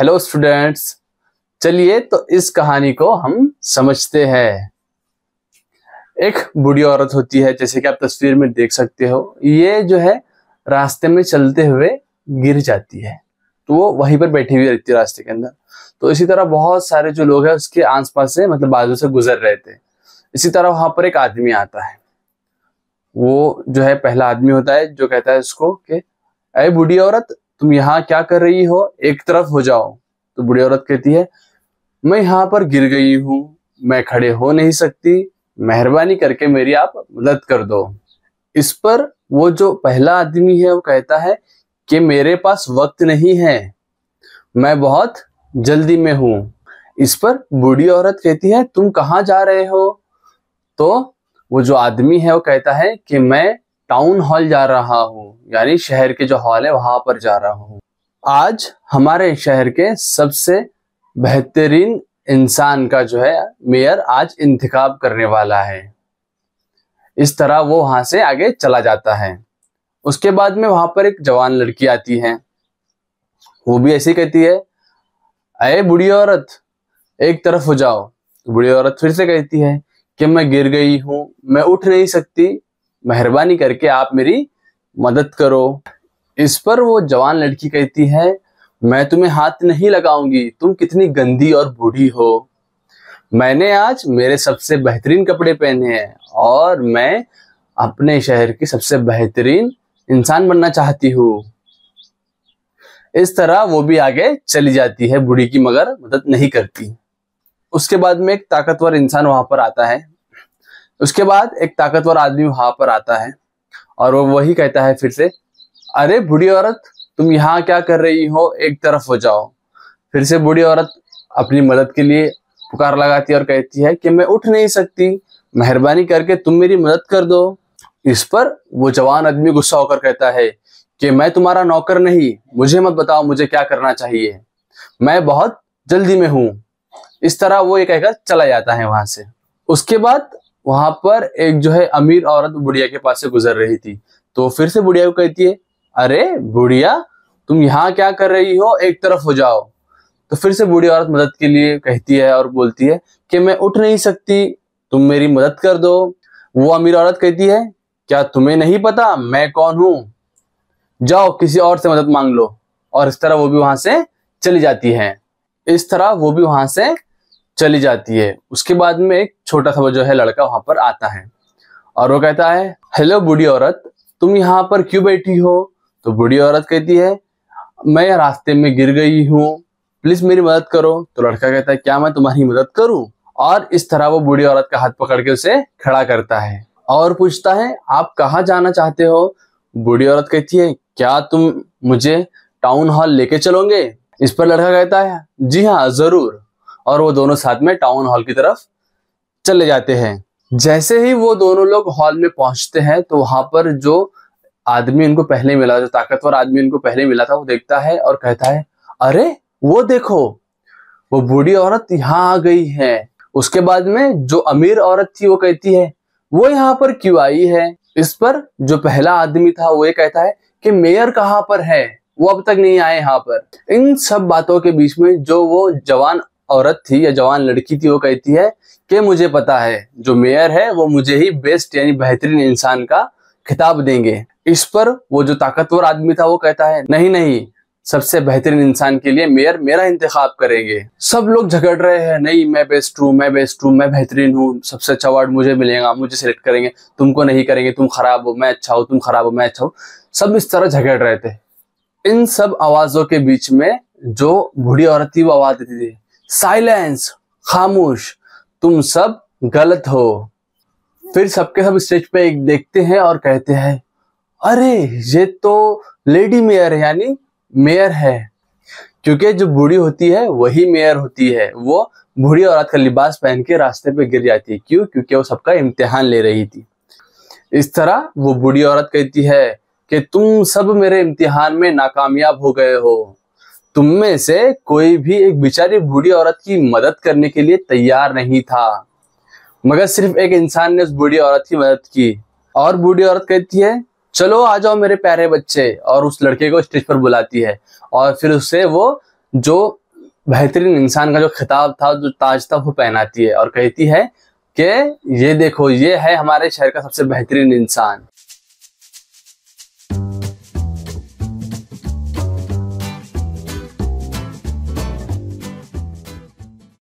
hello students चलिए तो इस कहानी को हम समझते हैं एक बूढ़ी औरत होती है जैसे कि आप तस्वीर में देख सकते हो ये जो है रास्ते में चलते हुए गिर जाती है तो वो वहीं पर बैठी हुई रहती है रास्ते के अंदर तो इसी तरह बहुत सारे जो लोग हैं उसके आस पास से मतलब बाजू से गुजर रहे थे इसी तरह वहां पर एक आदमी आता है वो जो है पहला आदमी होता है जो कहता है उसको कि अरे बूढ़ी औरत तुम यहाँ क्या कर रही हो एक तरफ हो जाओ तो बुढ़ी औरत कहती है मैं यहाँ पर गिर गई हूँ मैं खड़े हो नहीं सकती मेहरबानी करके मेरी आप मदद कर दो इस पर वो जो पहला आदमी है वो कहता है कि मेरे पास वक्त नहीं है मैं बहुत जल्दी में हूं इस पर बूढ़ी औरत कहती है तुम कहाँ जा रहे हो तो वो जो आदमी है वो कहता है कि मैं टाउन हॉल जा रहा हूं यानी शहर के जो हॉल है वहां पर जा रहा हूँ आज हमारे शहर के सबसे बेहतरीन इंसान का जो है मेयर आज इंतखब करने वाला है इस तरह वो वहां से आगे चला जाता है उसके बाद में वहां पर एक जवान लड़की आती है वो भी ऐसी कहती है अरे बुढ़ी औरत एक तरफ हो जाओ बुढ़ी औरत फिर से कहती है कि मैं गिर गई हूं मैं उठ नहीं सकती मेहरबानी करके आप मेरी मदद करो इस पर वो जवान लड़की कहती है मैं तुम्हें हाथ नहीं लगाऊंगी तुम कितनी गंदी और बूढ़ी हो मैंने आज मेरे सबसे बेहतरीन कपड़े पहने हैं और मैं अपने शहर की सबसे बेहतरीन इंसान बनना चाहती हूँ इस तरह वो भी आगे चली जाती है बूढ़ी की मगर मदद नहीं करती उसके बाद में एक ताकतवर इंसान वहां पर आता है उसके बाद एक ताकतवर आदमी वहां पर आता है और वो वही कहता है फिर से अरे बूढ़ी औरत तुम यहाँ क्या कर रही हो एक तरफ हो जाओ फिर से बूढ़ी औरत अपनी मदद के लिए पुकार लगाती है और कहती है कि मैं उठ नहीं सकती मेहरबानी करके तुम मेरी मदद कर दो इस पर वो जवान आदमी गुस्सा होकर कहता है कि मैं तुम्हारा नौकर नहीं मुझे मत बताओ मुझे क्या करना चाहिए मैं बहुत जल्दी में हूं इस तरह वो ये कहकर चला जाता है वहां से उसके बाद वहां पर एक जो है अमीर औरत बुढ़िया के पास से गुजर रही थी तो फिर से बुढ़िया को कहती है अरे बुढ़िया तुम यहाँ क्या कर रही हो एक तरफ हो जाओ तो फिर से बूढ़ी औरत मदद के लिए कहती है और बोलती है कि मैं उठ नहीं सकती तुम मेरी मदद कर दो वो अमीर औरत कहती है क्या तुम्हें नहीं पता मैं कौन हूं जाओ किसी और से मदद मांग लो और इस तरह वो भी वहां से चली जाती है इस तरह वो भी वहां से चली जाती है उसके बाद में एक छोटा सा जो है लड़का वहां पर आता है और वो कहता है हेलो बूढ़ी औरत तुम यहाँ पर क्यों बैठी हो तो बूढ़ी औरत कहती है मैं रास्ते में गिर गई हूँ प्लीज मेरी मदद करो तो लड़का कहता है क्या मैं तुम्हारी मदद करूं और इस तरह वो बूढ़ी औरत का हाथ पकड़ के उसे खड़ा करता है और पूछता है आप कहाँ जाना चाहते हो बूढ़ी औरत कहती है क्या तुम मुझे टाउन हॉल लेके चलोगे इस पर लड़का कहता है जी हाँ जरूर और वो दोनों साथ में टाउन हॉल की तरफ चले जाते हैं जैसे ही वो दोनों लोग हॉल में पहुंचते हैं तो वहां पर जो आदमी उनको पहले मिला जो ताकतवर आदमी उनको पहले मिला था वो देखता है और कहता है अरे वो देखो वो बूढ़ी औरत यहाँ आ गई है उसके बाद में जो अमीर औरत थी वो कहती है वो यहाँ पर क्यों आई है इस पर जो पहला आदमी था वो ये कहता है कि मेयर कहाँ पर है वो अब तक नहीं आए यहाँ पर इन सब बातों के बीच में जो वो जवान औरत थी या जवान लड़की थी वो कहती है कि मुझे पता है जो मेयर है वो मुझे ही बेस्ट यानी बेहतरीन इंसान का खिताब देंगे इस पर वो जो ताकतवर आदमी था वो कहता है नहीं नहीं सबसे बेहतरीन इंसान के लिए मेयर मेरा इंतखाब करेंगे सब लोग झगड़ रहे हैं नहीं मैं बेस्ट हूँ मैं बेस्ट हूँ मैं बेहतरीन हूँ सबसे अच्छा अवार्ड मुझे मिलेगा मुझे सिलेक्ट करेंगे तुमको नहीं करेंगे तुम खराब हो मैं अच्छा हो तुम खराब हो मैं अच्छा हो सब इस तरह झगड़ रहे थे इन सब आवाजों के बीच में जो बूढ़ी औरत थी वो आवाज देती थी साइलेंस खामोश तुम सब गलत हो फिर सबके सब स्टेज पे एक देखते हैं और कहते हैं अरे ये तो लेडी मेयर यानी मेयर है क्योंकि जो बूढ़ी होती है वही मेयर होती है वो बूढ़ी औरत का लिबास पहन के रास्ते पे गिर जाती है क्यों क्योंकि वो सबका इम्तिहान ले रही थी इस तरह वो बूढ़ी औरत कहती है कि तुम सब मेरे इम्तिहान में नाकामयाब हो गए हो तुम में से कोई भी एक बेचारी बूढ़ी औरत की मदद करने के लिए तैयार नहीं था मगर सिर्फ एक इंसान ने उस बूढ़ी औरत की मदद की और बूढ़ी औरत कहती है चलो आ जाओ मेरे प्यारे बच्चे और उस लड़के को स्टेज पर बुलाती है और फिर उसे वो जो बेहतरीन इंसान का जो खिताब था जो ताज था वो पहनाती है और कहती है कि ये देखो ये है हमारे शहर का सबसे बेहतरीन इंसान